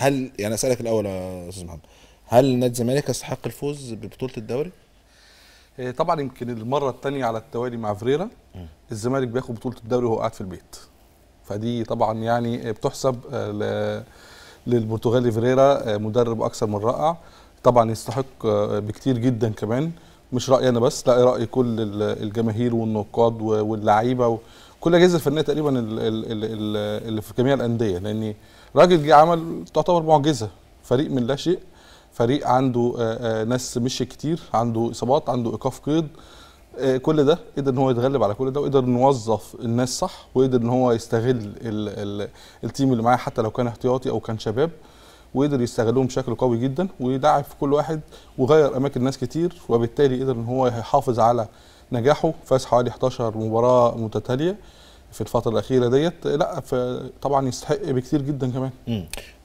هل يعني اسالك الاول يا استاذ محمد هل نادي الزمالك يستحق الفوز ببطوله الدوري؟ إيه، طبعا يمكن المره الثانيه على التوالي مع فريرا الزمالك بياخد بطوله الدوري وهو قاعد في البيت فدي طبعا يعني بتحسب آه، للبرتغالي فيريرا آه، مدرب اكثر من رائع طبعا يستحق آه، بكتير جدا كمان مش رايي انا بس لا راي كل الجماهير والنقاد واللعيبه كل الاجهزه الفنيه تقريبا اللي في جميع الانديه لان راجل جه عمل تعتبر معجزه فريق من لا شيء فريق عنده آه، آه، ناس مشي كتير عنده اصابات عنده ايقاف قيد آه، كل ده قدر ان هو يتغلب على كل ده وقدر يوظف الناس صح وقدر ان هو يستغل التيم اللي معاه حتى لو كان احتياطي او كان شباب وقدر يستغلهم بشكل قوي جدا ودعم في كل واحد وغير اماكن ناس كتير وبالتالي قدر ان هو يحافظ على نجاحه فاز حوالي 11 مباراه متتاليه في الفتره الاخيره ديت لا طبعا يستحق بكتير جدا كمان